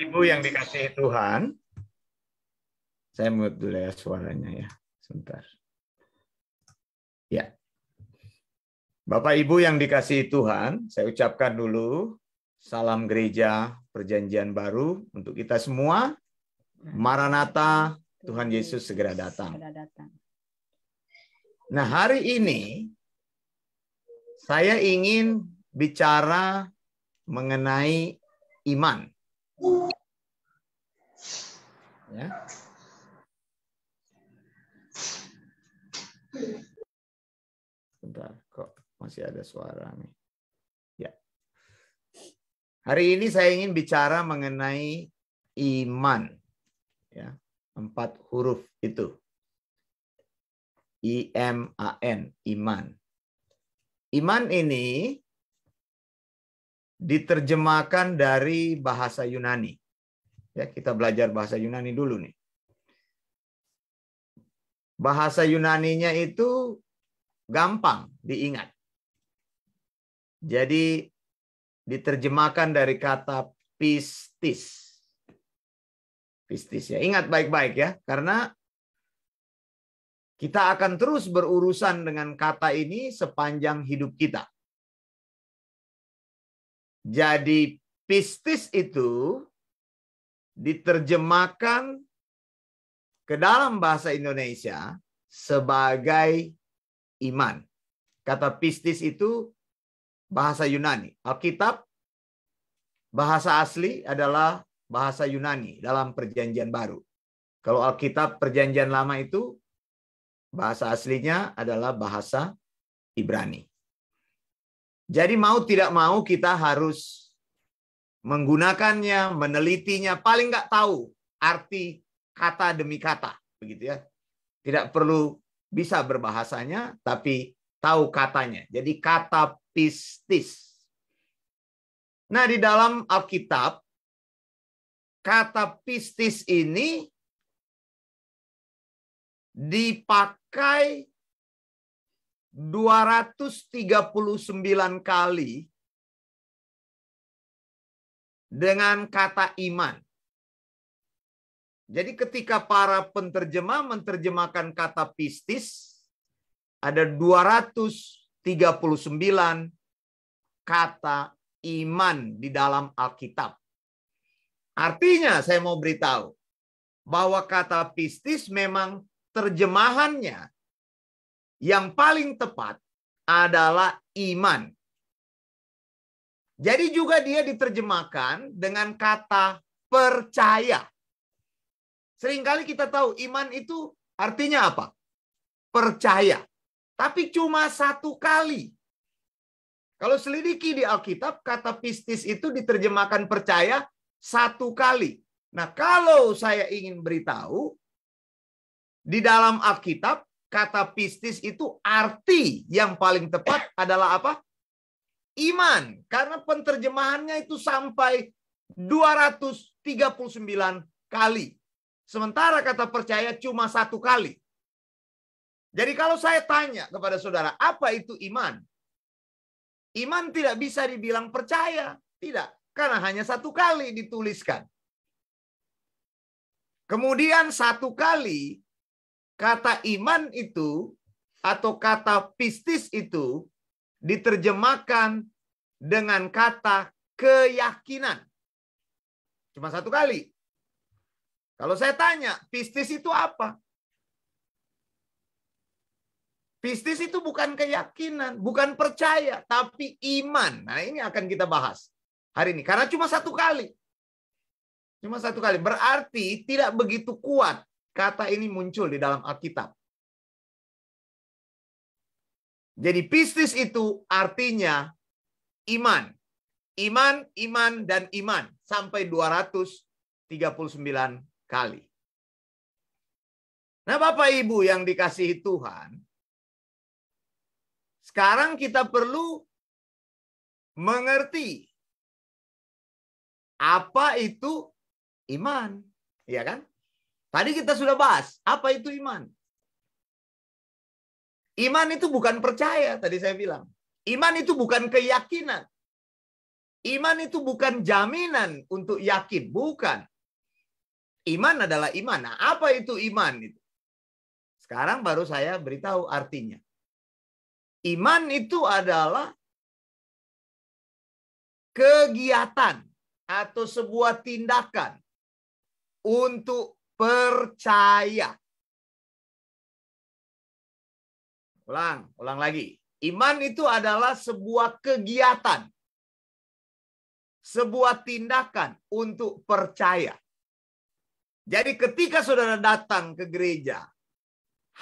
Ibu yang dikasihi Tuhan. Saya mute dulu ya suaranya ya. Sebentar. Ya. Bapak Ibu yang dikasih Tuhan, saya ucapkan dulu salam gereja perjanjian baru untuk kita semua. Maranatha, Tuhan Yesus segera datang. Nah, hari ini saya ingin bicara mengenai iman. Ya. Bentar, kok masih ada suara nih. Ya. Hari ini saya ingin bicara mengenai iman. Ya, empat huruf itu. I M A N, iman. Iman ini diterjemahkan dari bahasa Yunani. Ya, kita belajar bahasa Yunani dulu nih. Bahasa Yunaninya itu gampang diingat. Jadi diterjemahkan dari kata pistis. Pistis ya. Ingat baik-baik ya, karena kita akan terus berurusan dengan kata ini sepanjang hidup kita. Jadi pistis itu diterjemahkan ke dalam bahasa Indonesia sebagai iman. Kata pistis itu bahasa Yunani. Alkitab bahasa asli adalah bahasa Yunani dalam perjanjian baru. Kalau Alkitab perjanjian lama itu bahasa aslinya adalah bahasa Ibrani. Jadi mau tidak mau kita harus menggunakannya, menelitinya, paling nggak tahu arti kata demi kata, begitu ya. Tidak perlu bisa berbahasanya, tapi tahu katanya. Jadi kata pistis. Nah di dalam Alkitab, kata pistis ini dipakai 239 kali dengan kata iman. Jadi ketika para penterjemah menterjemahkan kata pistis, ada 239 kata iman di dalam Alkitab. Artinya saya mau beritahu bahwa kata pistis memang terjemahannya yang paling tepat adalah iman. Jadi juga dia diterjemahkan dengan kata percaya. Seringkali kita tahu iman itu artinya apa? Percaya. Tapi cuma satu kali. Kalau selidiki di Alkitab, kata pistis itu diterjemahkan percaya satu kali. Nah, kalau saya ingin beritahu, di dalam Alkitab kata pistis itu arti yang paling tepat adalah apa? Iman. Karena penterjemahannya itu sampai 239 kali. Sementara kata percaya cuma satu kali. Jadi kalau saya tanya kepada saudara, apa itu iman? Iman tidak bisa dibilang percaya. Tidak. Karena hanya satu kali dituliskan. Kemudian satu kali Kata iman itu atau kata pistis itu diterjemahkan dengan kata keyakinan. Cuma satu kali. Kalau saya tanya, pistis itu apa? Pistis itu bukan keyakinan, bukan percaya, tapi iman. Nah ini akan kita bahas hari ini. Karena cuma satu kali. Cuma satu kali. Berarti tidak begitu kuat Kata ini muncul di dalam Alkitab. Jadi pistis itu artinya iman. Iman, iman, dan iman. Sampai 239 kali. Nah Bapak Ibu yang dikasihi Tuhan. Sekarang kita perlu mengerti apa itu iman. Iya kan? Tadi kita sudah bahas, apa itu iman? Iman itu bukan percaya, tadi saya bilang. Iman itu bukan keyakinan. Iman itu bukan jaminan untuk yakin, bukan. Iman adalah iman. Nah, apa itu iman itu? Sekarang baru saya beritahu artinya. Iman itu adalah kegiatan atau sebuah tindakan untuk percaya. Ulang, ulang lagi. Iman itu adalah sebuah kegiatan, sebuah tindakan untuk percaya. Jadi ketika saudara datang ke gereja,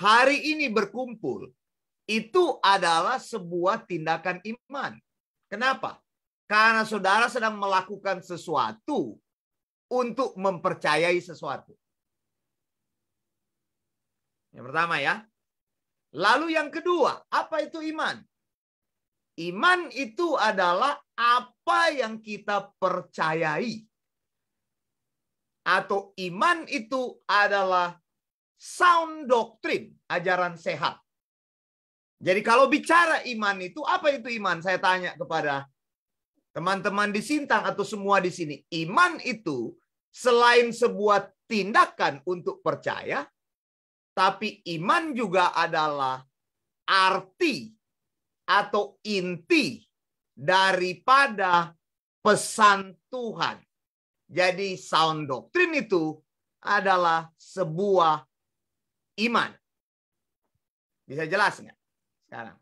hari ini berkumpul, itu adalah sebuah tindakan iman. Kenapa? Karena saudara sedang melakukan sesuatu untuk mempercayai sesuatu. Yang pertama ya. Lalu yang kedua, apa itu iman? Iman itu adalah apa yang kita percayai. Atau iman itu adalah sound doctrine, ajaran sehat. Jadi kalau bicara iman itu, apa itu iman? Saya tanya kepada teman-teman di Sintang atau semua di sini. Iman itu selain sebuah tindakan untuk percaya, tapi iman juga adalah arti atau inti daripada pesan Tuhan. Jadi sound doktrin itu adalah sebuah iman. Bisa jelas nggak sekarang?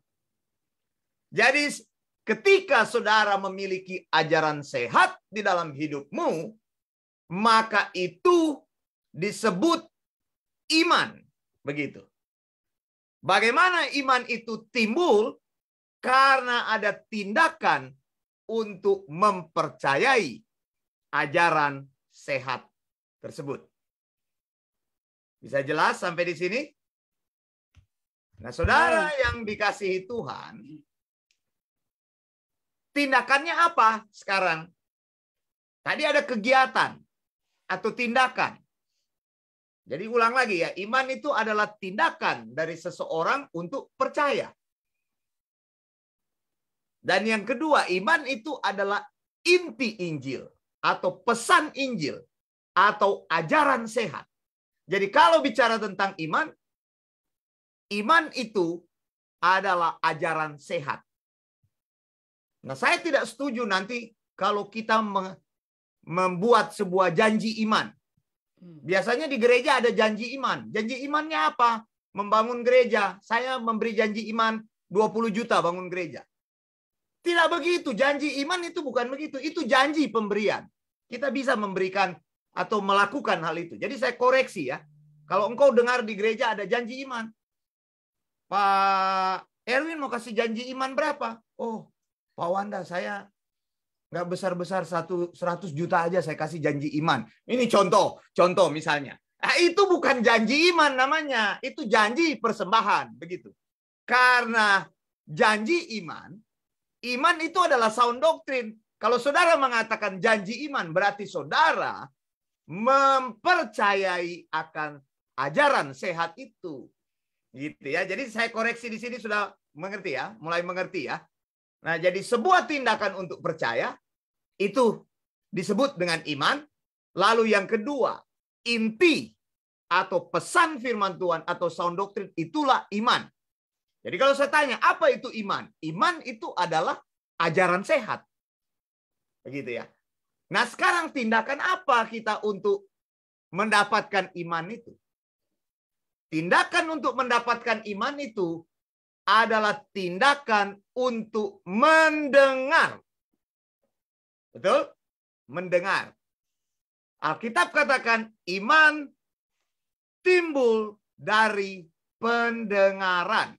Jadi ketika saudara memiliki ajaran sehat di dalam hidupmu, maka itu disebut iman. Begitu. Bagaimana iman itu timbul? Karena ada tindakan untuk mempercayai ajaran sehat tersebut. Bisa jelas sampai di sini? Nah, saudara yang dikasihi Tuhan, tindakannya apa sekarang? Tadi ada kegiatan atau tindakan. Jadi ulang lagi ya, iman itu adalah tindakan dari seseorang untuk percaya. Dan yang kedua, iman itu adalah inti Injil atau pesan Injil atau ajaran sehat. Jadi kalau bicara tentang iman, iman itu adalah ajaran sehat. Nah, saya tidak setuju nanti kalau kita membuat sebuah janji iman Hmm. Biasanya di gereja ada janji iman. Janji imannya apa? Membangun gereja. Saya memberi janji iman 20 juta bangun gereja. Tidak begitu. Janji iman itu bukan begitu. Itu janji pemberian. Kita bisa memberikan atau melakukan hal itu. Jadi saya koreksi ya. Kalau engkau dengar di gereja ada janji iman. Pak Erwin mau kasih janji iman berapa? Oh, Pak Wanda saya nggak besar-besar satu 100 juta aja saya kasih janji iman. Ini contoh, contoh misalnya. Nah, itu bukan janji iman namanya, itu janji persembahan begitu. Karena janji iman, iman itu adalah sound doktrin. Kalau saudara mengatakan janji iman, berarti saudara mempercayai akan ajaran sehat itu. Gitu ya. Jadi saya koreksi di sini sudah mengerti ya, mulai mengerti ya. Nah, jadi sebuah tindakan untuk percaya itu disebut dengan iman. Lalu yang kedua, inti atau pesan firman Tuhan atau sound doctrine itulah iman. Jadi kalau saya tanya, apa itu iman? Iman itu adalah ajaran sehat. Begitu ya. Nah sekarang tindakan apa kita untuk mendapatkan iman itu? Tindakan untuk mendapatkan iman itu adalah tindakan untuk mendengar Betul? Mendengar. Alkitab katakan iman timbul dari pendengaran.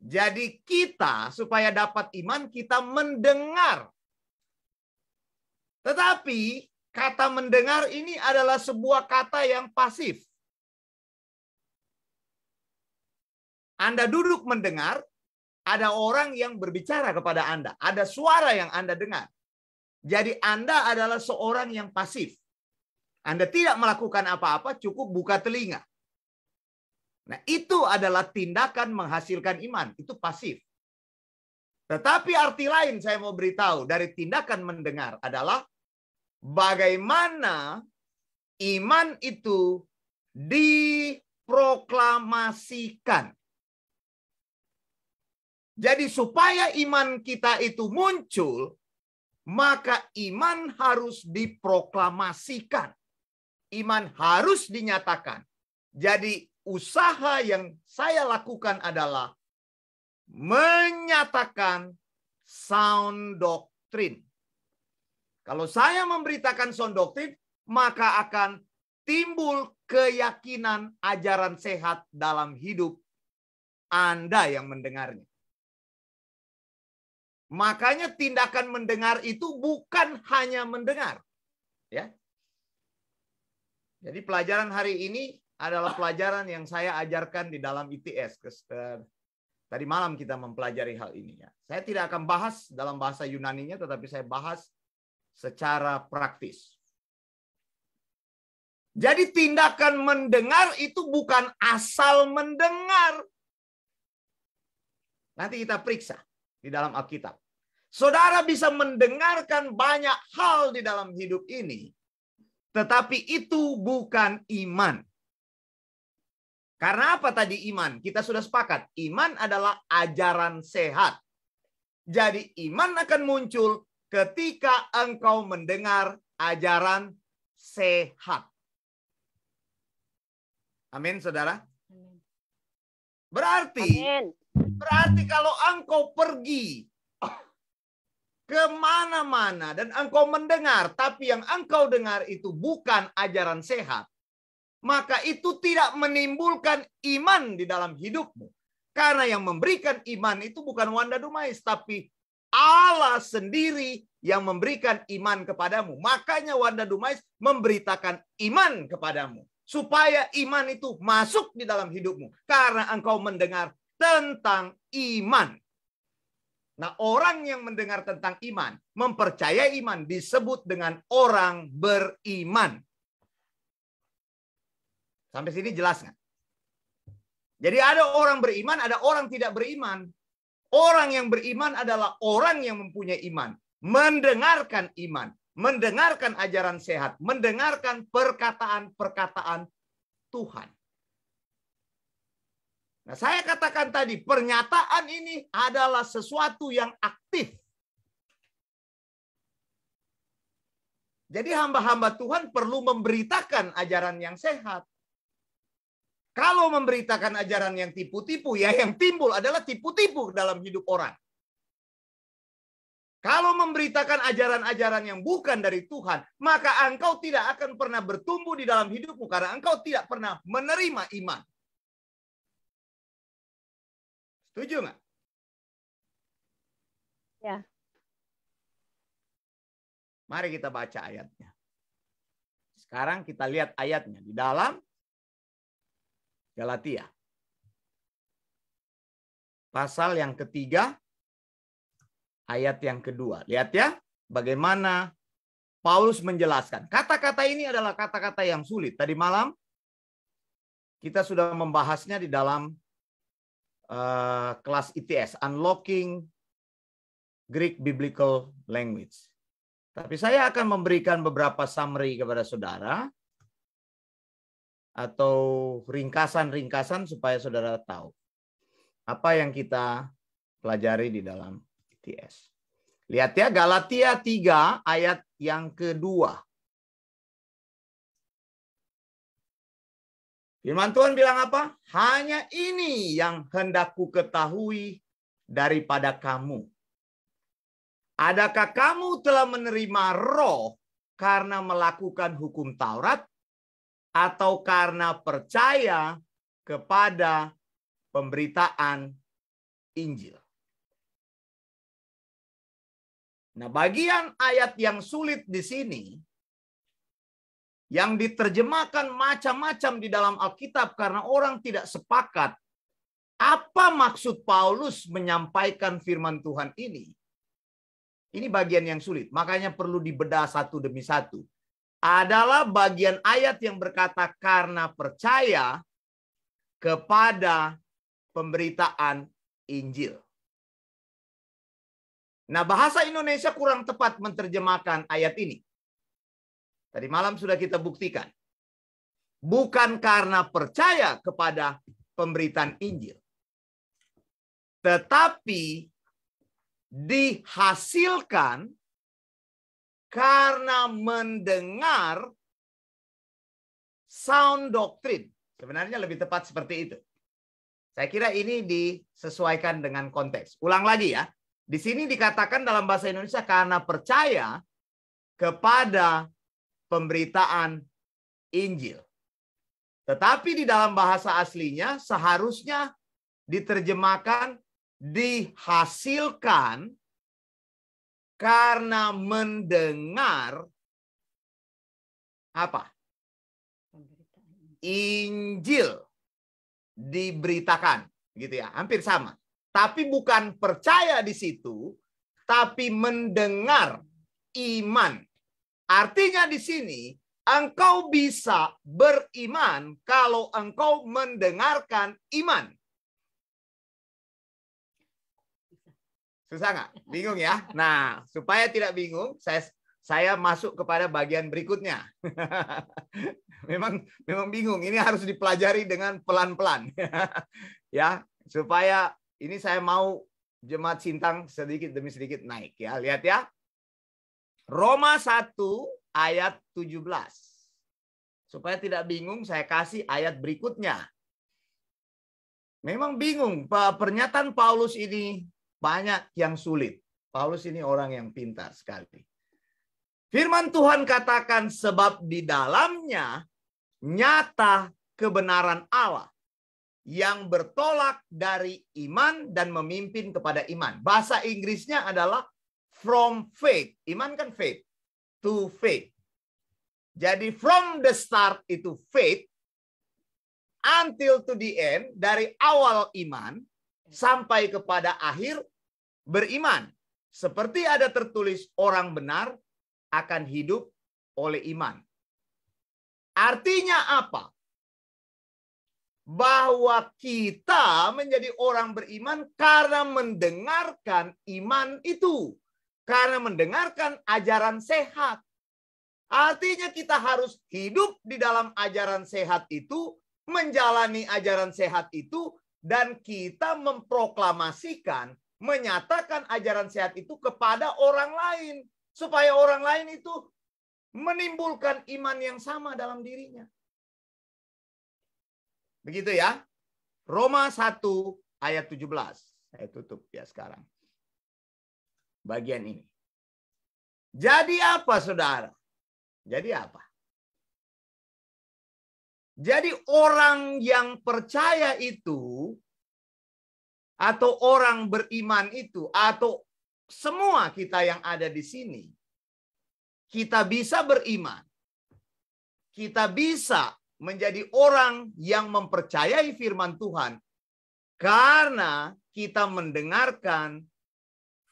Jadi kita supaya dapat iman kita mendengar. Tetapi kata mendengar ini adalah sebuah kata yang pasif. Anda duduk mendengar, ada orang yang berbicara kepada Anda, ada suara yang Anda dengar. Jadi Anda adalah seorang yang pasif. Anda tidak melakukan apa-apa, cukup buka telinga. Nah, itu adalah tindakan menghasilkan iman, itu pasif. Tetapi arti lain saya mau beritahu dari tindakan mendengar adalah bagaimana iman itu diproklamasikan. Jadi supaya iman kita itu muncul, maka iman harus diproklamasikan. Iman harus dinyatakan. Jadi usaha yang saya lakukan adalah menyatakan sound doctrine. Kalau saya memberitakan sound doctrine, maka akan timbul keyakinan ajaran sehat dalam hidup Anda yang mendengarnya. Makanya tindakan mendengar itu bukan hanya mendengar. Ya. Jadi pelajaran hari ini adalah pelajaran yang saya ajarkan di dalam ITS. Tadi malam kita mempelajari hal ini ya. Saya tidak akan bahas dalam bahasa Yunaninya tetapi saya bahas secara praktis. Jadi tindakan mendengar itu bukan asal mendengar. Nanti kita periksa di dalam Alkitab. Saudara bisa mendengarkan banyak hal di dalam hidup ini, tetapi itu bukan iman. Karena apa tadi iman? Kita sudah sepakat, iman adalah ajaran sehat. Jadi iman akan muncul ketika engkau mendengar ajaran sehat. Amin, saudara. Berarti Amin. Berarti kalau engkau pergi kemana-mana dan engkau mendengar, tapi yang engkau dengar itu bukan ajaran sehat, maka itu tidak menimbulkan iman di dalam hidupmu. Karena yang memberikan iman itu bukan Wanda Dumais, tapi Allah sendiri yang memberikan iman kepadamu. Makanya Wanda Dumais memberitakan iman kepadamu. Supaya iman itu masuk di dalam hidupmu. Karena engkau mendengar tentang iman. Nah, orang yang mendengar tentang iman, mempercayai iman disebut dengan orang beriman. Sampai sini jelas nggak? Jadi ada orang beriman, ada orang tidak beriman. Orang yang beriman adalah orang yang mempunyai iman, mendengarkan iman, mendengarkan ajaran sehat, mendengarkan perkataan-perkataan Tuhan. Nah, saya katakan tadi, pernyataan ini adalah sesuatu yang aktif. Jadi hamba-hamba Tuhan perlu memberitakan ajaran yang sehat. Kalau memberitakan ajaran yang tipu-tipu, ya yang timbul adalah tipu-tipu dalam hidup orang. Kalau memberitakan ajaran-ajaran yang bukan dari Tuhan, maka engkau tidak akan pernah bertumbuh di dalam hidupmu karena engkau tidak pernah menerima iman. Setuju nggak? Ya. Mari kita baca ayatnya. Sekarang kita lihat ayatnya di dalam Galatia. Pasal yang ketiga, ayat yang kedua. Lihat ya, bagaimana Paulus menjelaskan. Kata-kata ini adalah kata-kata yang sulit. Tadi malam kita sudah membahasnya di dalam Eh, kelas ITS, Unlocking Greek Biblical Language. Tapi saya akan memberikan beberapa summary kepada saudara atau ringkasan-ringkasan supaya saudara tahu apa yang kita pelajari di dalam ITS. Lihat ya Galatia 3 ayat yang kedua. Firman Tuhan bilang apa? Hanya ini yang hendakku ketahui daripada kamu. Adakah kamu telah menerima roh karena melakukan hukum Taurat atau karena percaya kepada pemberitaan Injil? Nah, bagian ayat yang sulit di sini yang diterjemahkan macam-macam di dalam Alkitab karena orang tidak sepakat apa maksud Paulus menyampaikan firman Tuhan ini. Ini bagian yang sulit, makanya perlu dibedah satu demi satu. Adalah bagian ayat yang berkata karena percaya kepada pemberitaan Injil. Nah, bahasa Indonesia kurang tepat menerjemahkan ayat ini. Tadi malam sudah kita buktikan. Bukan karena percaya kepada pemberitaan Injil. Tetapi dihasilkan karena mendengar sound doctrine. Sebenarnya lebih tepat seperti itu. Saya kira ini disesuaikan dengan konteks. Ulang lagi ya. Di sini dikatakan dalam bahasa Indonesia karena percaya kepada pemberitaan Injil. Tetapi di dalam bahasa aslinya seharusnya diterjemahkan dihasilkan karena mendengar apa? Injil diberitakan, gitu ya. Hampir sama. Tapi bukan percaya di situ, tapi mendengar iman Artinya di sini engkau bisa beriman kalau engkau mendengarkan iman. Susah nggak? Bingung ya? Nah, supaya tidak bingung, saya saya masuk kepada bagian berikutnya. memang memang bingung. Ini harus dipelajari dengan pelan-pelan. ya, supaya ini saya mau jemaat Sintang sedikit demi sedikit naik ya. Lihat ya. Roma 1 ayat 17. Supaya tidak bingung, saya kasih ayat berikutnya. Memang bingung, pernyataan Paulus ini banyak yang sulit. Paulus ini orang yang pintar sekali. Firman Tuhan katakan sebab di dalamnya nyata kebenaran Allah yang bertolak dari iman dan memimpin kepada iman. Bahasa Inggrisnya adalah From faith, iman kan faith, to faith. Jadi from the start itu faith, until to the end, dari awal iman sampai kepada akhir beriman. Seperti ada tertulis orang benar akan hidup oleh iman. Artinya apa? bahwa kita menjadi orang beriman karena mendengarkan iman itu. Karena mendengarkan ajaran sehat. Artinya kita harus hidup di dalam ajaran sehat itu, menjalani ajaran sehat itu, dan kita memproklamasikan, menyatakan ajaran sehat itu kepada orang lain. Supaya orang lain itu menimbulkan iman yang sama dalam dirinya. Begitu ya. Roma 1 ayat 17. Saya tutup ya sekarang bagian ini. Jadi apa saudara? Jadi apa? Jadi orang yang percaya itu atau orang beriman itu atau semua kita yang ada di sini kita bisa beriman. Kita bisa menjadi orang yang mempercayai firman Tuhan karena kita mendengarkan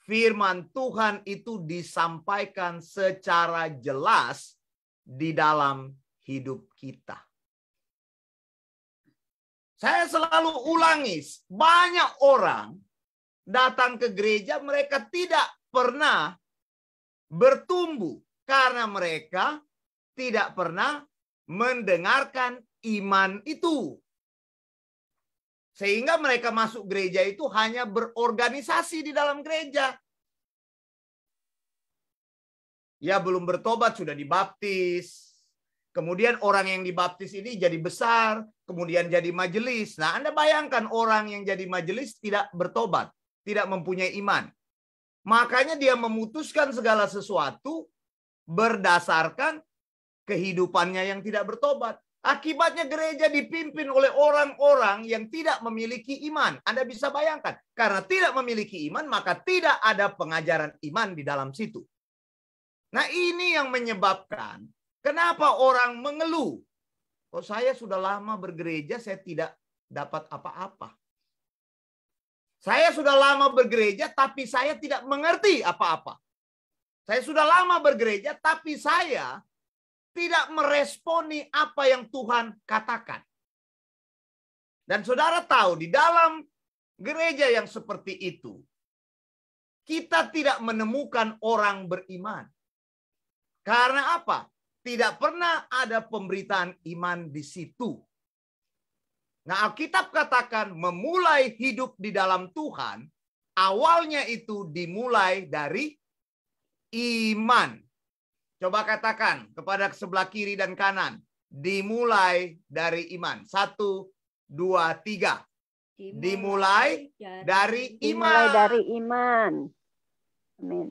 firman Tuhan itu disampaikan secara jelas di dalam hidup kita. Saya selalu ulangi, banyak orang datang ke gereja mereka tidak pernah bertumbuh karena mereka tidak pernah mendengarkan iman itu. Sehingga mereka masuk gereja itu hanya berorganisasi di dalam gereja. Ya belum bertobat sudah dibaptis. Kemudian orang yang dibaptis ini jadi besar, kemudian jadi majelis. Nah, Anda bayangkan orang yang jadi majelis tidak bertobat, tidak mempunyai iman. Makanya dia memutuskan segala sesuatu berdasarkan kehidupannya yang tidak bertobat. Akibatnya gereja dipimpin oleh orang-orang yang tidak memiliki iman. Anda bisa bayangkan, karena tidak memiliki iman, maka tidak ada pengajaran iman di dalam situ. Nah, ini yang menyebabkan kenapa orang mengeluh. Oh, saya sudah lama bergereja, saya tidak dapat apa-apa. Saya sudah lama bergereja, tapi saya tidak mengerti apa-apa. Saya sudah lama bergereja, tapi saya tidak meresponi apa yang Tuhan katakan. Dan saudara tahu di dalam gereja yang seperti itu, kita tidak menemukan orang beriman. Karena apa? Tidak pernah ada pemberitaan iman di situ. Nah, Alkitab katakan memulai hidup di dalam Tuhan, awalnya itu dimulai dari iman. Coba katakan kepada sebelah kiri dan kanan. Dimulai dari iman. Satu, dua, tiga. Dimulai, dari, dari iman. Dimulai dari iman. Amin.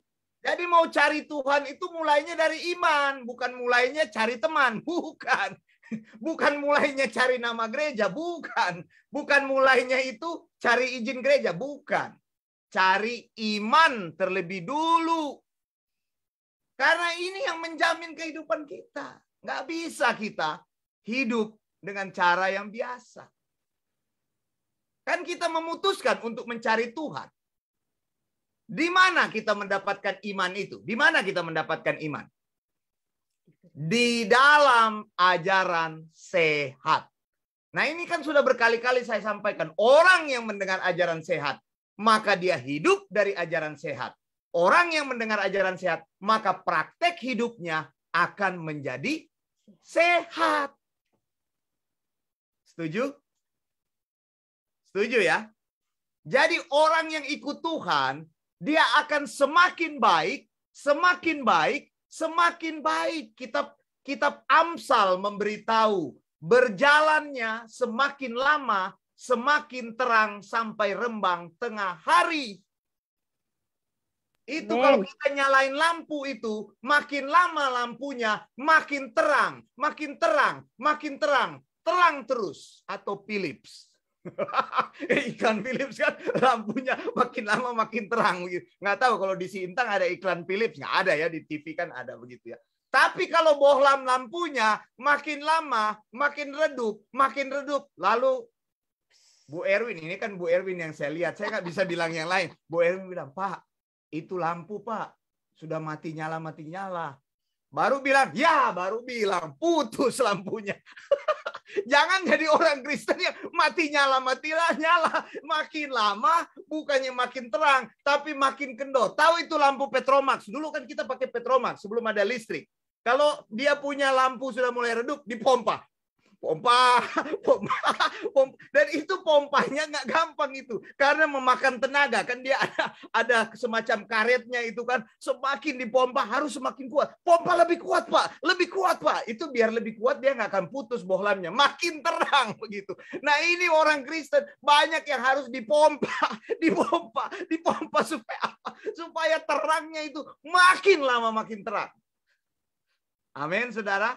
Jadi mau cari Tuhan itu mulainya dari iman, bukan mulainya cari teman, bukan. Bukan mulainya cari nama gereja, bukan. Bukan mulainya itu cari izin gereja, bukan. Cari iman terlebih dulu karena ini yang menjamin kehidupan kita. Nggak bisa kita hidup dengan cara yang biasa. Kan kita memutuskan untuk mencari Tuhan. Di mana kita mendapatkan iman itu? Di mana kita mendapatkan iman? Di dalam ajaran sehat. Nah ini kan sudah berkali-kali saya sampaikan. Orang yang mendengar ajaran sehat, maka dia hidup dari ajaran sehat orang yang mendengar ajaran sehat, maka praktek hidupnya akan menjadi sehat. Setuju? Setuju ya? Jadi orang yang ikut Tuhan, dia akan semakin baik, semakin baik, semakin baik. Kitab Kitab Amsal memberitahu berjalannya semakin lama, semakin terang sampai rembang tengah hari. Itu hmm. kalau kita nyalain lampu itu, makin lama lampunya, makin terang, makin terang, makin terang, terang terus. Atau Philips. Eh, iklan Philips kan lampunya makin lama makin terang. Nggak tahu kalau di Sintang ada iklan Philips. Nggak ada ya, di TV kan ada begitu ya. Tapi kalau bohlam lampunya makin lama, makin redup, makin redup. Lalu Bu Erwin, ini kan Bu Erwin yang saya lihat. Saya nggak bisa bilang yang lain. Bu Erwin bilang, Pak, itu lampu, Pak. Sudah mati nyala, mati nyala. Baru bilang, ya baru bilang, putus lampunya. Jangan jadi orang Kristen yang mati nyala, mati lah nyala. Makin lama, bukannya makin terang, tapi makin kendor. Tahu itu lampu Petromax. Dulu kan kita pakai Petromax sebelum ada listrik. Kalau dia punya lampu sudah mulai redup, dipompa pompa, pompa, pompa. Dan itu pompanya nggak gampang itu. Karena memakan tenaga. Kan dia ada, ada semacam karetnya itu kan. Semakin dipompa harus semakin kuat. Pompa lebih kuat Pak. Lebih kuat Pak. Itu biar lebih kuat dia nggak akan putus bohlamnya. Makin terang begitu. Nah ini orang Kristen banyak yang harus dipompa. Dipompa. Dipompa supaya apa? Supaya terangnya itu makin lama makin terang. Amin saudara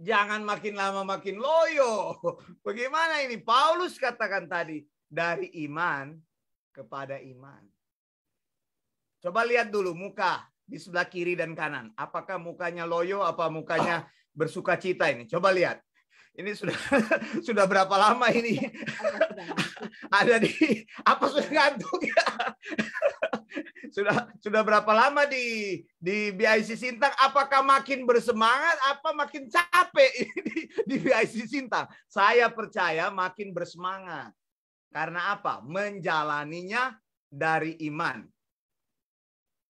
jangan makin lama makin loyo. Bagaimana ini? Paulus katakan tadi, dari iman kepada iman. Coba lihat dulu muka di sebelah kiri dan kanan. Apakah mukanya loyo, apa mukanya bersuka cita ini? Coba lihat. Ini sudah sudah berapa lama ini? Ada di apa sudah ngantuk ya? sudah sudah berapa lama di di BIC Sintang? Apakah makin bersemangat apa makin capek di, di BIC Sintang? Saya percaya makin bersemangat. Karena apa? Menjalaninya dari iman.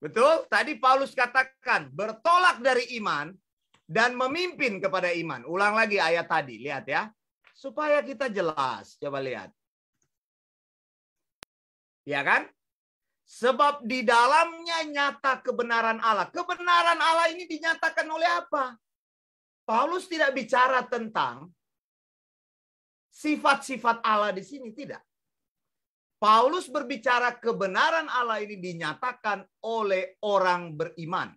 Betul? Tadi Paulus katakan bertolak dari iman dan memimpin kepada iman. Ulang lagi ayat tadi, lihat ya. Supaya kita jelas, coba lihat. Ya kan? Sebab di dalamnya nyata kebenaran Allah. Kebenaran Allah ini dinyatakan oleh apa? Paulus tidak bicara tentang sifat-sifat Allah di sini, tidak. Paulus berbicara kebenaran Allah ini dinyatakan oleh orang beriman.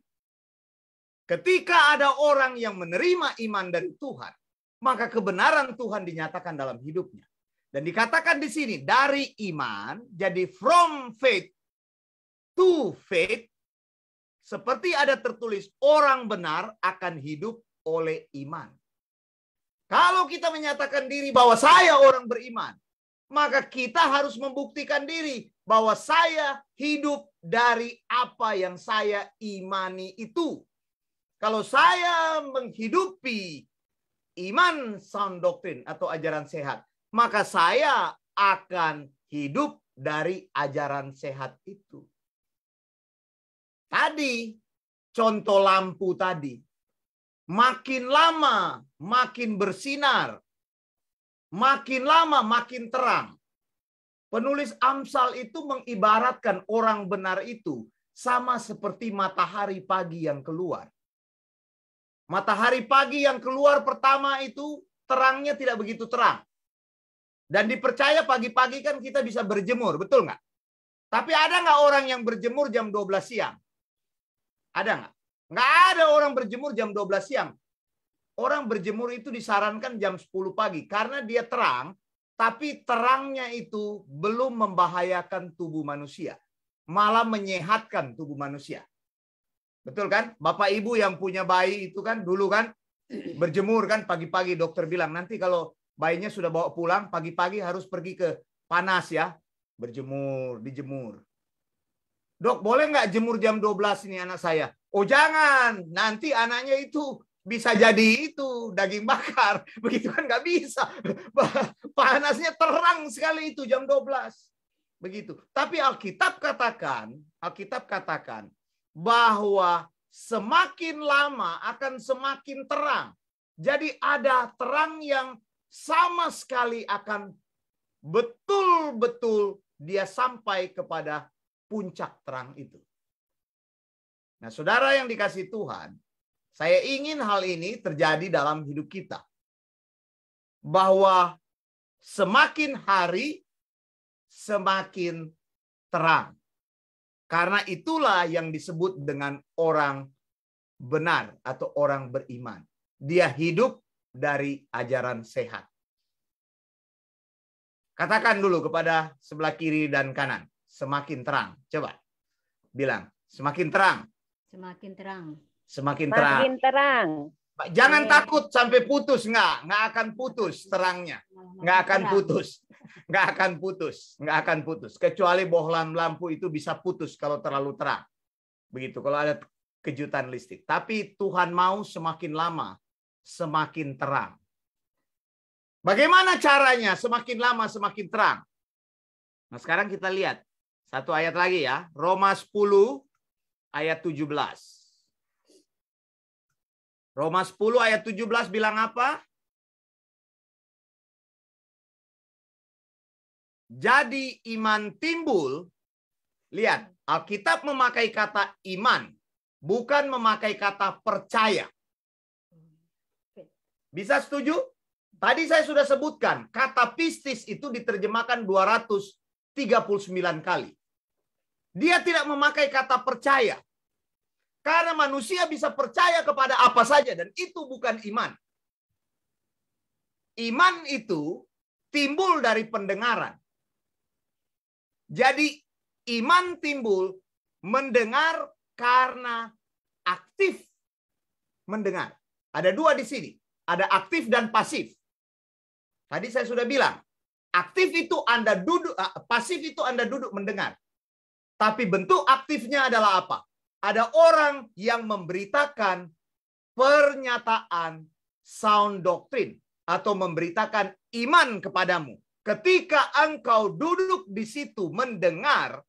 Ketika ada orang yang menerima iman dari Tuhan, maka kebenaran Tuhan dinyatakan dalam hidupnya. Dan dikatakan di sini dari iman jadi from faith to faith seperti ada tertulis orang benar akan hidup oleh iman. Kalau kita menyatakan diri bahwa saya orang beriman, maka kita harus membuktikan diri bahwa saya hidup dari apa yang saya imani itu. Kalau saya menghidupi iman sound doctrine atau ajaran sehat, maka saya akan hidup dari ajaran sehat itu. Tadi contoh lampu tadi. Makin lama makin bersinar. Makin lama makin terang. Penulis Amsal itu mengibaratkan orang benar itu sama seperti matahari pagi yang keluar. Matahari pagi yang keluar pertama itu terangnya tidak begitu terang. Dan dipercaya pagi-pagi kan kita bisa berjemur, betul nggak? Tapi ada nggak orang yang berjemur jam 12 siang? Ada nggak? Nggak ada orang berjemur jam 12 siang. Orang berjemur itu disarankan jam 10 pagi. Karena dia terang, tapi terangnya itu belum membahayakan tubuh manusia. Malah menyehatkan tubuh manusia. Betul kan? Bapak ibu yang punya bayi itu kan dulu kan berjemur kan pagi-pagi dokter bilang nanti kalau bayinya sudah bawa pulang pagi-pagi harus pergi ke panas ya berjemur dijemur dok boleh nggak jemur jam 12 ini anak saya? Oh jangan, nanti anaknya itu bisa jadi itu daging bakar. Begitu kan nggak bisa. Panasnya terang sekali itu jam 12. Begitu. Tapi Alkitab katakan, Alkitab katakan bahwa semakin lama akan semakin terang. Jadi ada terang yang sama sekali akan betul-betul dia sampai kepada puncak terang itu. Nah, saudara yang dikasih Tuhan, saya ingin hal ini terjadi dalam hidup kita. Bahwa semakin hari semakin terang. Karena itulah yang disebut dengan orang benar atau orang beriman. Dia hidup dari ajaran sehat. Katakan dulu kepada sebelah kiri dan kanan semakin terang. Coba bilang, semakin terang. Semakin terang. Semakin terang. Semakin terang. Jangan iya. takut sampai putus nggak, nggak akan putus terangnya, nggak akan putus, nggak akan putus, nggak akan putus. Kecuali bohlam lampu itu bisa putus kalau terlalu terang, begitu. Kalau ada kejutan listrik. Tapi Tuhan mau semakin lama semakin terang. Bagaimana caranya semakin lama semakin terang? Nah sekarang kita lihat satu ayat lagi ya. Roma 10 ayat 17. Roma 10 ayat 17 bilang apa? Jadi iman timbul. Lihat, Alkitab memakai kata iman, bukan memakai kata percaya. Bisa setuju? Tadi saya sudah sebutkan, kata pistis itu diterjemahkan 239 kali. Dia tidak memakai kata percaya. Karena manusia bisa percaya kepada apa saja dan itu bukan iman. Iman itu timbul dari pendengaran. Jadi iman timbul mendengar karena aktif mendengar. Ada dua di sini, ada aktif dan pasif. Tadi saya sudah bilang, aktif itu Anda duduk, eh, pasif itu Anda duduk mendengar. Tapi bentuk aktifnya adalah apa? Ada orang yang memberitakan pernyataan sound doctrine atau memberitakan iman kepadamu. Ketika engkau duduk di situ mendengar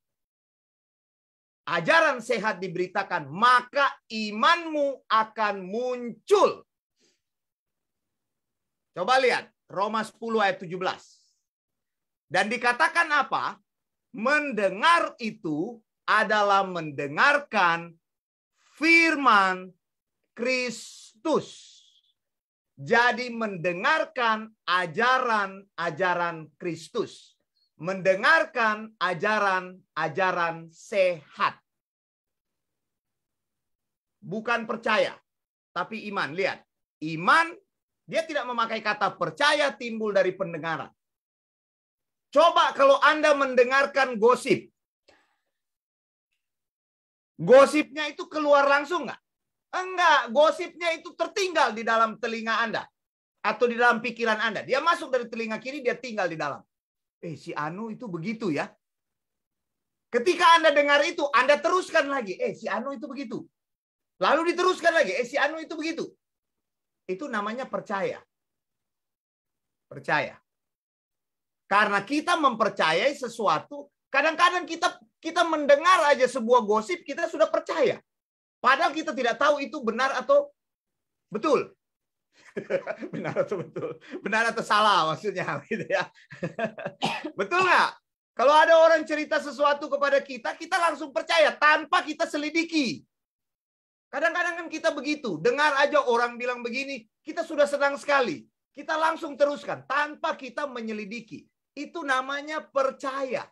ajaran sehat diberitakan, maka imanmu akan muncul. Coba lihat Roma 10 ayat 17. Dan dikatakan apa? mendengar itu adalah mendengarkan firman Kristus. Jadi mendengarkan ajaran-ajaran Kristus. Mendengarkan ajaran-ajaran sehat. Bukan percaya, tapi iman. Lihat, iman dia tidak memakai kata percaya timbul dari pendengaran. Coba kalau Anda mendengarkan gosip. Gosipnya itu keluar langsung nggak? Enggak, gosipnya itu tertinggal di dalam telinga Anda. Atau di dalam pikiran Anda. Dia masuk dari telinga kiri, dia tinggal di dalam. Eh, si Anu itu begitu ya. Ketika Anda dengar itu, Anda teruskan lagi. Eh, si Anu itu begitu. Lalu diteruskan lagi. Eh, si Anu itu begitu. Itu namanya percaya. Percaya. Karena kita mempercayai sesuatu, kadang-kadang kita kita mendengar aja sebuah gosip, kita sudah percaya. Padahal kita tidak tahu itu benar atau betul. benar atau betul. Benar atau salah maksudnya gitu ya. betul nggak? Kalau ada orang cerita sesuatu kepada kita, kita langsung percaya tanpa kita selidiki. Kadang-kadang kan kita begitu, dengar aja orang bilang begini, kita sudah senang sekali. Kita langsung teruskan tanpa kita menyelidiki itu namanya percaya.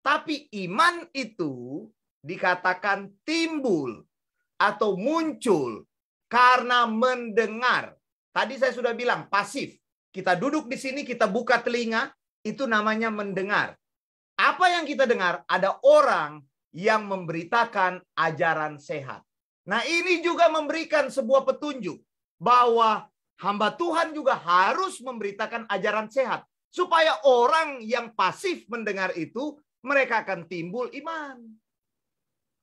Tapi iman itu dikatakan timbul atau muncul karena mendengar. Tadi saya sudah bilang pasif. Kita duduk di sini, kita buka telinga, itu namanya mendengar. Apa yang kita dengar? Ada orang yang memberitakan ajaran sehat. Nah, ini juga memberikan sebuah petunjuk bahwa hamba Tuhan juga harus memberitakan ajaran sehat. Supaya orang yang pasif mendengar itu, mereka akan timbul iman.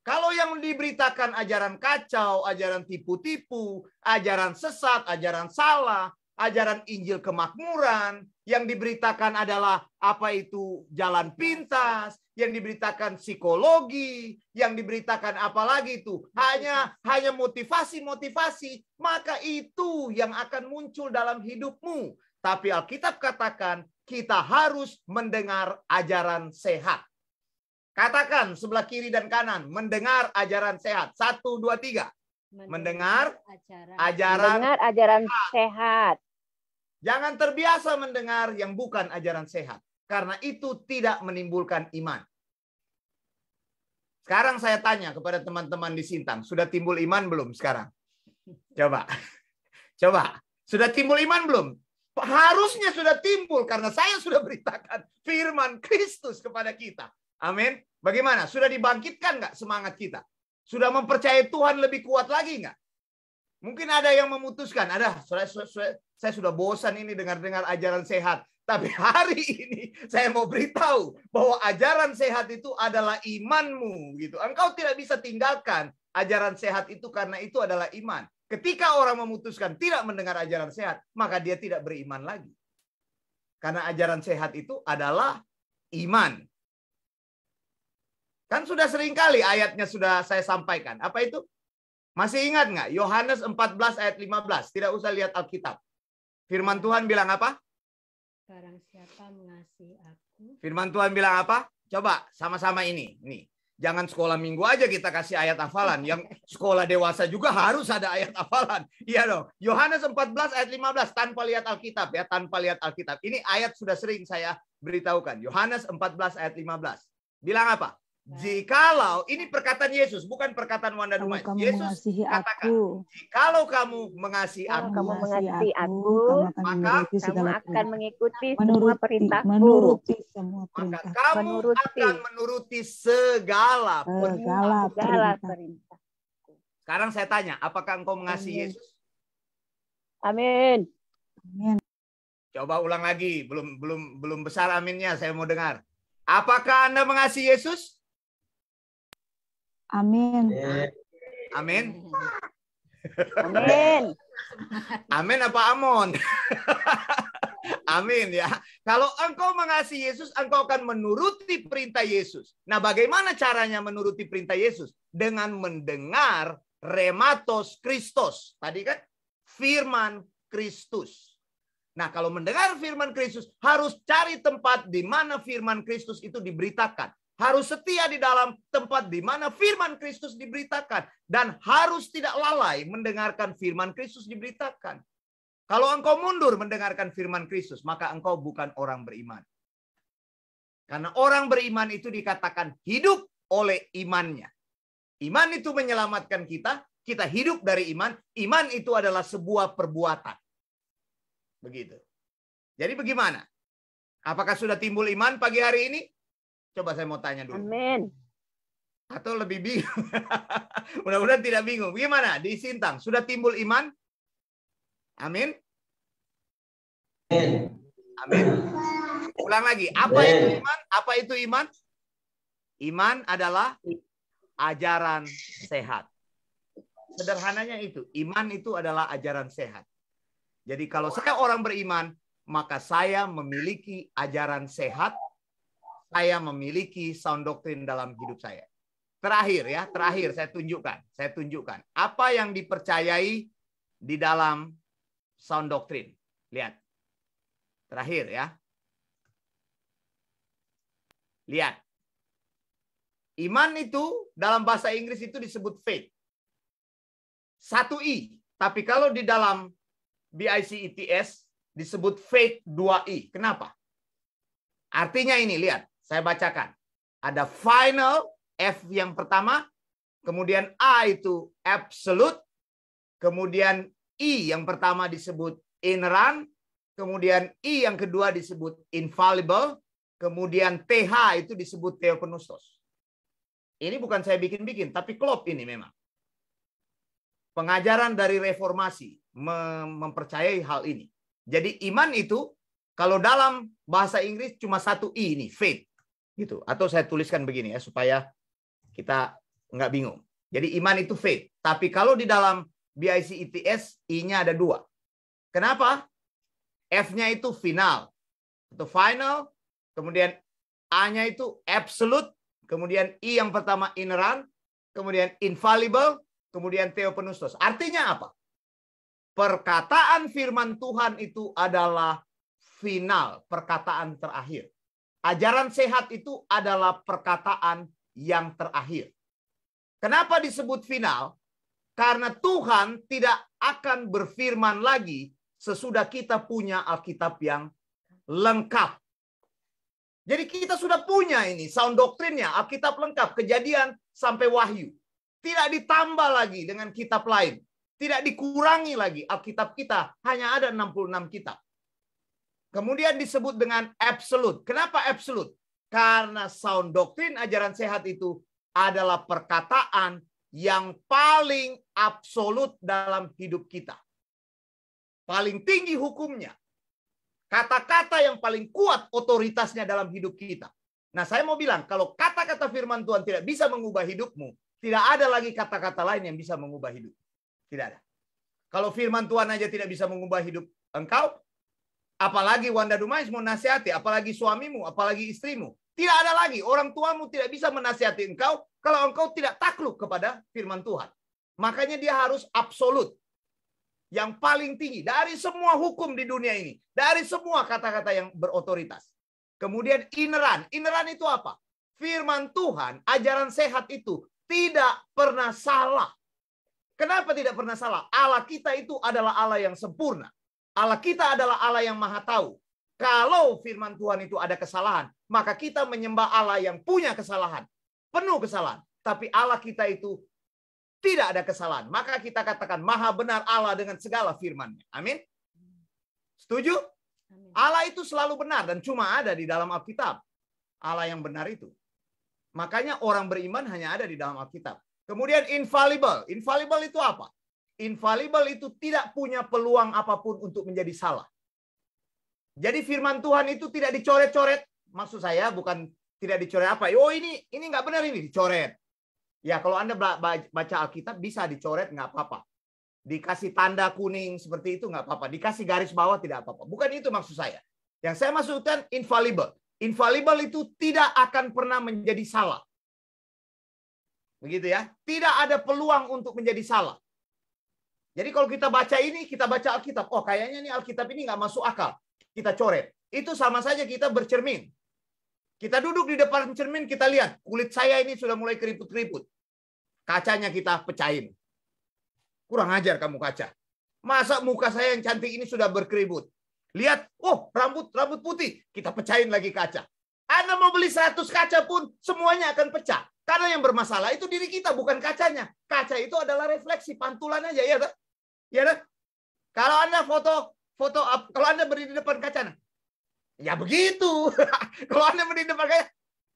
Kalau yang diberitakan ajaran kacau, ajaran tipu-tipu, ajaran sesat, ajaran salah, ajaran Injil kemakmuran, yang diberitakan adalah apa itu jalan pintas, yang diberitakan psikologi, yang diberitakan apalagi itu hanya hanya motivasi-motivasi, maka itu yang akan muncul dalam hidupmu. Tapi Alkitab katakan kita harus mendengar ajaran sehat. Katakan sebelah kiri dan kanan, mendengar ajaran sehat. Satu, dua, tiga. Mendengar, mendengar ajaran, ajaran, ajaran sehat. sehat. Jangan terbiasa mendengar yang bukan ajaran sehat. Karena itu tidak menimbulkan iman. Sekarang saya tanya kepada teman-teman di Sintang, sudah timbul iman belum sekarang? Coba. Coba. Sudah timbul iman belum? harusnya sudah timbul karena saya sudah beritakan firman Kristus kepada kita. Amin. Bagaimana? Sudah dibangkitkan nggak semangat kita? Sudah mempercayai Tuhan lebih kuat lagi nggak? Mungkin ada yang memutuskan, ada saya, saya sudah bosan ini dengar-dengar ajaran sehat. Tapi hari ini saya mau beritahu bahwa ajaran sehat itu adalah imanmu gitu. Engkau tidak bisa tinggalkan ajaran sehat itu karena itu adalah iman. Ketika orang memutuskan tidak mendengar ajaran sehat, maka dia tidak beriman lagi. Karena ajaran sehat itu adalah iman. Kan sudah sering kali ayatnya sudah saya sampaikan. Apa itu? Masih ingat nggak? Yohanes 14 ayat 15. Tidak usah lihat Alkitab. Firman Tuhan bilang apa? Barang siapa mengasihi aku. Firman Tuhan bilang apa? Coba sama-sama ini. Nih. Jangan sekolah minggu aja kita kasih ayat hafalan. Yang sekolah dewasa juga harus ada ayat hafalan. Iya dong. Yohanes 14 ayat 15 tanpa lihat Alkitab ya, tanpa lihat Alkitab. Ini ayat sudah sering saya beritahukan. Yohanes 14 ayat 15. Bilang apa? Jikalau ini perkataan Yesus, bukan perkataan Wanda Dumai. Yesus katakan, "Kalau jikalau kamu mengasihi aku, kamu mengasihi aku, maka kamu, akan mengikuti semua perintahku. Menuruti semua perintah. Maka kamu menuruti. akan menuruti segala, segala perintah. perintah. Sekarang saya tanya, apakah engkau mengasihi Amin. Yesus? Amin. Amin. Coba ulang lagi, belum belum belum besar aminnya, saya mau dengar. Apakah Anda mengasihi Yesus? Amin. Amin. Amin. Amin apa amon? Amin ya. Kalau engkau mengasihi Yesus, engkau akan menuruti perintah Yesus. Nah, bagaimana caranya menuruti perintah Yesus? Dengan mendengar rematos Kristus. Tadi kan firman Kristus. Nah, kalau mendengar firman Kristus, harus cari tempat di mana firman Kristus itu diberitakan harus setia di dalam tempat di mana firman Kristus diberitakan dan harus tidak lalai mendengarkan firman Kristus diberitakan. Kalau engkau mundur mendengarkan firman Kristus, maka engkau bukan orang beriman. Karena orang beriman itu dikatakan hidup oleh imannya. Iman itu menyelamatkan kita, kita hidup dari iman. Iman itu adalah sebuah perbuatan. Begitu. Jadi bagaimana? Apakah sudah timbul iman pagi hari ini? Coba saya mau tanya dulu. Amin. Atau lebih bingung. Mudah-mudahan tidak bingung. Gimana di Sintang? Sudah timbul iman? Amin. Amin. Amin. Ulang lagi. Apa Amin. itu iman? Apa itu iman? Iman adalah ajaran sehat. Sederhananya itu, iman itu adalah ajaran sehat. Jadi kalau saya orang beriman, maka saya memiliki ajaran sehat saya memiliki sound doctrine dalam hidup saya. Terakhir ya, terakhir saya tunjukkan, saya tunjukkan apa yang dipercayai di dalam sound doctrine. Lihat. Terakhir ya. Lihat. Iman itu dalam bahasa Inggris itu disebut faith. Satu I. Tapi kalau di dalam BICETS disebut faith dua i Kenapa? Artinya ini, lihat. Saya bacakan. Ada final, F yang pertama. Kemudian A itu absolute. Kemudian I e yang pertama disebut inerrant. Kemudian I e yang kedua disebut infallible. Kemudian TH itu disebut theopneustos. Ini bukan saya bikin-bikin, tapi klop ini memang. Pengajaran dari reformasi mempercayai hal ini. Jadi iman itu kalau dalam bahasa Inggris cuma satu I ini, faith gitu. Atau saya tuliskan begini ya supaya kita nggak bingung. Jadi iman itu faith. Tapi kalau di dalam BIC ITS e I-nya ada dua. Kenapa? F-nya itu final atau final, kemudian A-nya itu absolute, kemudian I yang pertama inerrant, kemudian infallible, kemudian theopenustos. Artinya apa? Perkataan firman Tuhan itu adalah final, perkataan terakhir. Ajaran sehat itu adalah perkataan yang terakhir. Kenapa disebut final? Karena Tuhan tidak akan berfirman lagi sesudah kita punya Alkitab yang lengkap. Jadi kita sudah punya ini sound doktrinnya, Alkitab lengkap, kejadian sampai wahyu. Tidak ditambah lagi dengan kitab lain. Tidak dikurangi lagi Alkitab kita, hanya ada 66 kitab. Kemudian disebut dengan absolut. Kenapa absolut? Karena sound doktrin ajaran sehat itu adalah perkataan yang paling absolut dalam hidup kita. Paling tinggi hukumnya. Kata-kata yang paling kuat otoritasnya dalam hidup kita. Nah, saya mau bilang, kalau kata-kata firman Tuhan tidak bisa mengubah hidupmu, tidak ada lagi kata-kata lain yang bisa mengubah hidup. Tidak ada. Kalau firman Tuhan aja tidak bisa mengubah hidup engkau, Apalagi Wanda Dumais mau nasihati, apalagi suamimu, apalagi istrimu. Tidak ada lagi. Orang tuamu tidak bisa menasihati engkau kalau engkau tidak takluk kepada firman Tuhan. Makanya dia harus absolut. Yang paling tinggi dari semua hukum di dunia ini. Dari semua kata-kata yang berotoritas. Kemudian ineran. Ineran itu apa? Firman Tuhan, ajaran sehat itu tidak pernah salah. Kenapa tidak pernah salah? Allah kita itu adalah Allah yang sempurna. Allah kita adalah Allah yang maha tahu. Kalau firman Tuhan itu ada kesalahan, maka kita menyembah Allah yang punya kesalahan. Penuh kesalahan. Tapi Allah kita itu tidak ada kesalahan. Maka kita katakan maha benar Allah dengan segala firmannya. Amin. Setuju? Allah itu selalu benar dan cuma ada di dalam Alkitab. Allah yang benar itu. Makanya orang beriman hanya ada di dalam Alkitab. Kemudian infallible. Infallible itu apa? infallible itu tidak punya peluang apapun untuk menjadi salah. Jadi firman Tuhan itu tidak dicoret-coret. Maksud saya bukan tidak dicoret apa. Oh ini ini nggak benar ini dicoret. Ya kalau anda baca Alkitab bisa dicoret nggak apa-apa. Dikasih tanda kuning seperti itu nggak apa-apa. Dikasih garis bawah tidak apa-apa. Bukan itu maksud saya. Yang saya maksudkan infallible. Infallible itu tidak akan pernah menjadi salah. Begitu ya. Tidak ada peluang untuk menjadi salah. Jadi kalau kita baca ini, kita baca Alkitab. Oh, kayaknya nih Alkitab ini nggak masuk akal. Kita coret. Itu sama saja kita bercermin. Kita duduk di depan cermin, kita lihat. Kulit saya ini sudah mulai keriput-keriput. Kacanya kita pecahin. Kurang ajar kamu kaca. Masa muka saya yang cantik ini sudah berkeriput. Lihat, oh rambut rambut putih. Kita pecahin lagi kaca. Anda mau beli 100 kaca pun semuanya akan pecah. Karena yang bermasalah itu diri kita, bukan kacanya. Kaca itu adalah refleksi, pantulan aja. ya Ya kan? Kalau Anda foto foto kalau Anda berdiri di depan kaca, nah, ya begitu. kalau Anda berdiri di depan kaca,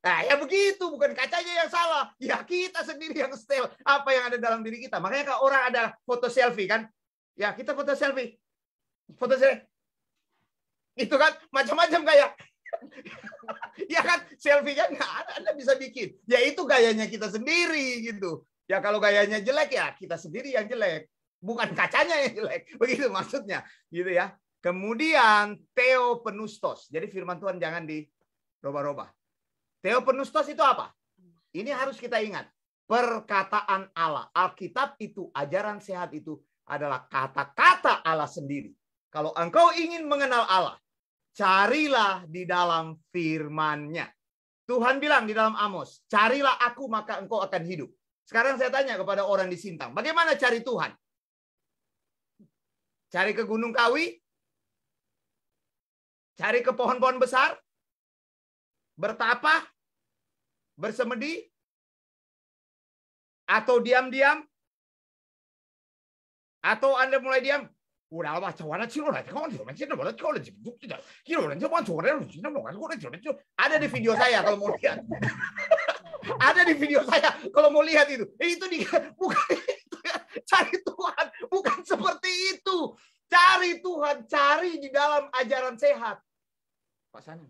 nah ya begitu, bukan kacanya yang salah. Ya kita sendiri yang setel apa yang ada dalam diri kita. Makanya kalau orang ada foto selfie kan, ya kita foto selfie. Foto selfie. Itu kan macam-macam kayak ya kan selfie kan nggak ada anda bisa bikin ya itu gayanya kita sendiri gitu ya kalau gayanya jelek ya kita sendiri yang jelek bukan kacanya yang jelek. Begitu maksudnya, gitu ya. Kemudian Theo Penustos. Jadi firman Tuhan jangan diroba-roba. Theo Penustos itu apa? Ini harus kita ingat. Perkataan Allah. Alkitab itu, ajaran sehat itu adalah kata-kata Allah sendiri. Kalau engkau ingin mengenal Allah, carilah di dalam firman-Nya. Tuhan bilang di dalam Amos, carilah aku maka engkau akan hidup. Sekarang saya tanya kepada orang di Sintang, bagaimana cari Tuhan? Cari ke Gunung Kawi? Cari ke pohon-pohon besar? Bertapa? Bersemedi? Atau diam-diam? Atau Anda mulai diam? Udah lama cowoknya cilo nanti kau nanti cowoknya nanti kau nanti kau nanti ada di video saya kalau mau lihat ada di video saya kalau mau lihat itu itu di bukan cari Tuhan. Bukan seperti itu. Cari Tuhan, cari di dalam ajaran sehat. Pak Sani,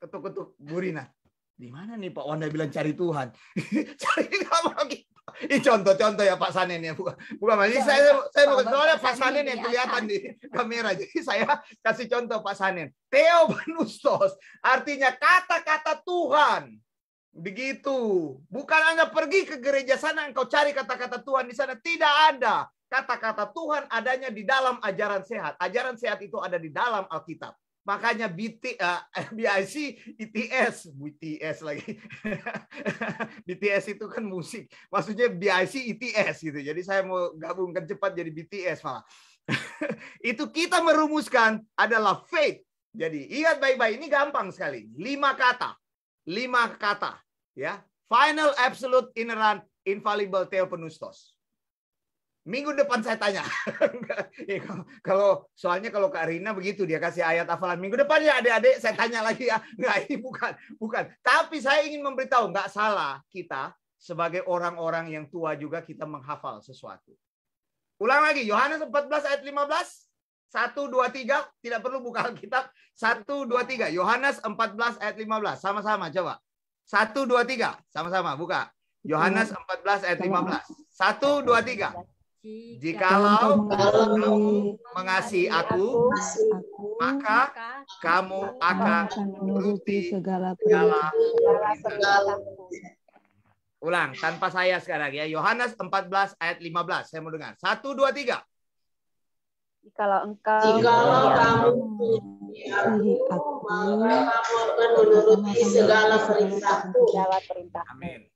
ketuk-ketuk Burina. Di mana nih Pak Wanda bilang cari Tuhan? cari apa lagi? Gitu. Ini contoh-contoh ya Pak Sanen ya, bukan bukan ya, saya ya, saya bukan soalnya Pak Sanen yang kelihatan di kamera. Jadi saya kasih contoh Pak Sanen. Theo Banustos artinya kata-kata Tuhan Begitu. Bukan Anda pergi ke gereja sana, engkau cari kata-kata Tuhan di sana. Tidak ada. Kata-kata Tuhan adanya di dalam ajaran sehat. Ajaran sehat itu ada di dalam Alkitab. Makanya BT, uh, BIC, ITS, BTS lagi. BTS itu kan musik. Maksudnya BIC, ITS gitu. Jadi saya mau gabungkan cepat jadi BTS malah. itu kita merumuskan adalah faith. Jadi ingat baik-baik, ini gampang sekali. Lima kata lima kata ya final absolute inerrant infallible theopenustos minggu depan saya tanya ya, kalau soalnya kalau Kak Rina begitu dia kasih ayat hafalan minggu depan ya adik-adik saya tanya lagi ya nggak ini bukan bukan tapi saya ingin memberitahu nggak salah kita sebagai orang-orang yang tua juga kita menghafal sesuatu ulang lagi Yohanes 14 ayat 15 satu, dua, tiga. Tidak perlu buka Alkitab. Satu, dua, tiga. Yohanes 14 ayat 15. Sama-sama, coba. Satu, dua, tiga. Sama-sama, buka. Yohanes 14 ayat 15. Satu, dua, tiga. Jikalau kamu mengasihi aku, maka kamu akan menuruti segala segala. Ulang, tanpa saya sekarang ya. Yohanes 14 ayat 15. Saya mau dengar. Satu, dua, tiga. Jikalau engkau Jikalau kamu mengikuti aku, maka kamu akan menuruti segala perintahku. Segala perintahku. Amin.